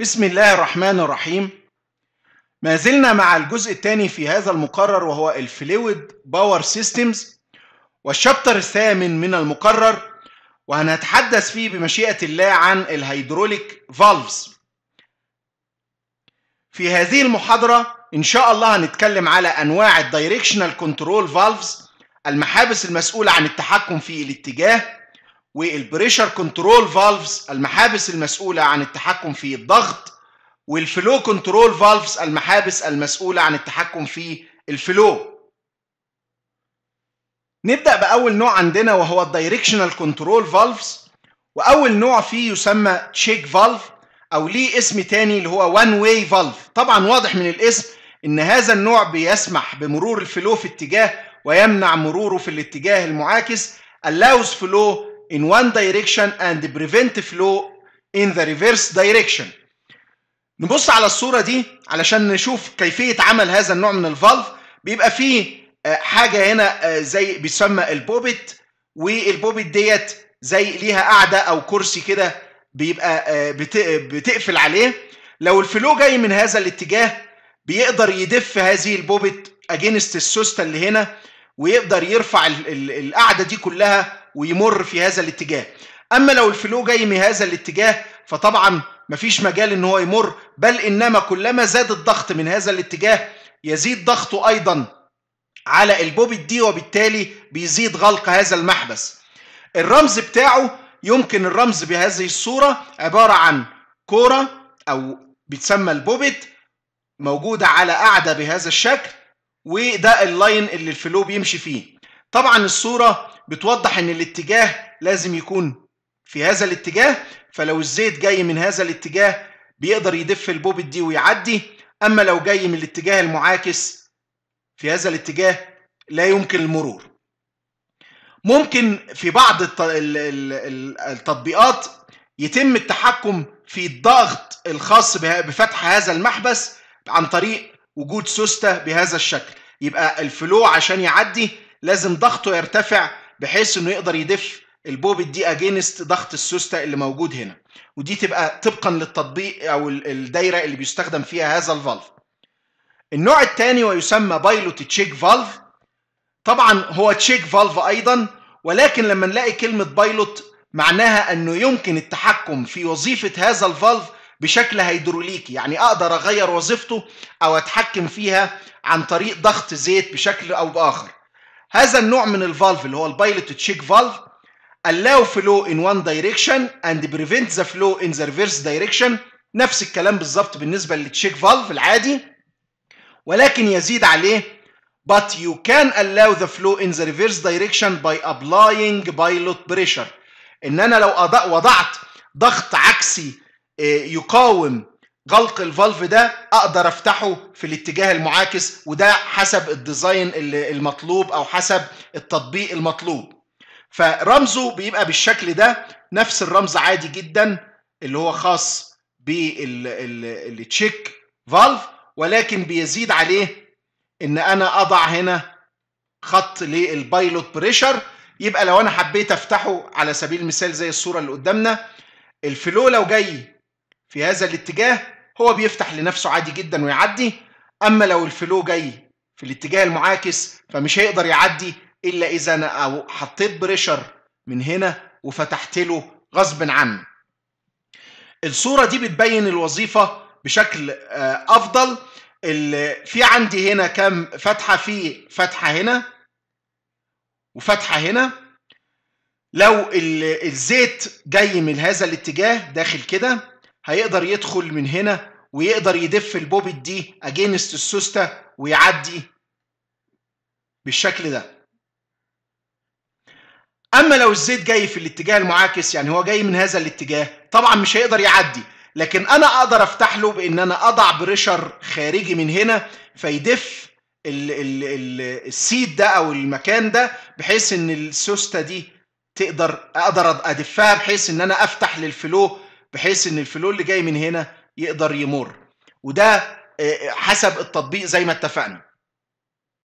بسم الله الرحمن الرحيم ما زلنا مع الجزء الثاني في هذا المقرر وهو الفلويد باور سيستمز والشابتر الثامن من المقرر وهنتحدث فيه بمشيئة الله عن الهيدروليك فالفز في هذه المحاضرة إن شاء الله هنتكلم على أنواع الدايركشنال كنترول فالفز المحابس المسؤولة عن التحكم في الاتجاه والبريشر كنترول فالفز المحابس المسؤولة عن التحكم في الضغط والفلو كنترول فالفز المحابس المسؤولة عن التحكم في الفلو نبدأ بأول نوع عندنا وهو الدايركشنال كنترول فالفز وأول نوع فيه يسمى تشيك فالف أو ليه اسم تاني اللي هو وان واي فالف طبعا واضح من الاسم إن هذا النوع بيسمح بمرور الفلو في اتجاه ويمنع مروره في الاتجاه المعاكس allows flow in one direction and prevent flow in the reverse direction نبص على الصورة دي علشان نشوف كيفية عمل هذا النوع من الفالف بيبقى فيه آه، حاجة هنا آه، زي بيسمى البوبت والبوبت ديت زي ليها قاعدة أو كرسي كده بيبقى آه، بتقفل عليه لو الفلو جاي من هذا الاتجاه بيقدر يدف هذه البوبت اجينست السوسته اللي هنا ويقدر يرفع القاعده دي كلها ويمر في هذا الاتجاه اما لو الفلو جاي من هذا الاتجاه فطبعا مفيش مجال ان هو يمر بل انما كلما زاد الضغط من هذا الاتجاه يزيد ضغطه ايضا على البوبت دي وبالتالي بيزيد غلق هذا المحبس الرمز بتاعه يمكن الرمز بهذه الصورة عبارة عن كورة او بتسمى البوبت موجودة على قاعدة بهذا الشكل وده اللاين اللي الفلو بيمشي فيه طبعا الصورة بتوضح ان الاتجاه لازم يكون في هذا الاتجاه فلو الزيت جاي من هذا الاتجاه بيقدر يدف البوبت دي ويعدي اما لو جاي من الاتجاه المعاكس في هذا الاتجاه لا يمكن المرور ممكن في بعض التطبيقات يتم التحكم في الضغط الخاص بفتح هذا المحبس عن طريق وجود سوسته بهذا الشكل يبقى الفلو عشان يعدي لازم ضغطه يرتفع بحيث انه يقدر يدف البوبت دي اجينست ضغط السوسته اللي موجود هنا ودي تبقى طبقا للتطبيق او الدايره اللي بيستخدم فيها هذا الفالف النوع الثاني ويسمى بايلوت تشيك فالف طبعا هو تشيك فالف ايضا ولكن لما نلاقي كلمه بايلوت معناها انه يمكن التحكم في وظيفه هذا الفالف بشكل هيدروليكي يعني اقدر اغير وظيفته او اتحكم فيها عن طريق ضغط زيت بشكل او باخر هذا النوع من الفالف اللي هو البايلوت تشيك فالف allow flow in one direction and prevent the flow in the reverse direction نفس الكلام بالظبط بالنسبة للتشيك فالف العادي ولكن يزيد عليه but you can allow the flow in the reverse direction by applying pilot pressure ان انا لو وضعت ضغط عكسي يقاوم غلق الفالف ده اقدر افتحه في الاتجاه المعاكس وده حسب الديزاين المطلوب او حسب التطبيق المطلوب فرمزه بيبقى بالشكل ده نفس الرمز عادي جدا اللي هو خاص بالتشيك فالف ولكن بيزيد عليه ان انا اضع هنا خط للبايلوت بريشر يبقى لو انا حبيت افتحه على سبيل المثال زي الصوره اللي قدامنا الفلو لو جاي في هذا الاتجاه هو بيفتح لنفسه عادي جدا ويعدي اما لو الفلو جاي في الاتجاه المعاكس فمش هيقدر يعدي الا اذا انا حطيت بريشر من هنا وفتحت له غصب عنه الصورة دي بتبين الوظيفة بشكل آه، أفضل في عندي هنا كام فتحة في فتحة هنا وفتحة هنا لو الزيت جاي من هذا الاتجاه داخل كده هيقدر يدخل من هنا ويقدر يدف البوبت دي اجينست السوسته ويعدي بالشكل ده اما لو الزيت جاي في الاتجاه المعاكس يعني هو جاي من هذا الاتجاه طبعا مش هيقدر يعدي لكن انا اقدر افتح له بان انا اضع بريشر خارجي من هنا فيدف الـ الـ الـ السيت ده او المكان ده بحيث ان السوسته دي تقدر اقدر ادفها بحيث ان انا افتح للفلو بحيث ان الفلو اللي جاي من هنا يقدر يمر وده آه، آه، حسب التطبيق زي ما اتفقنا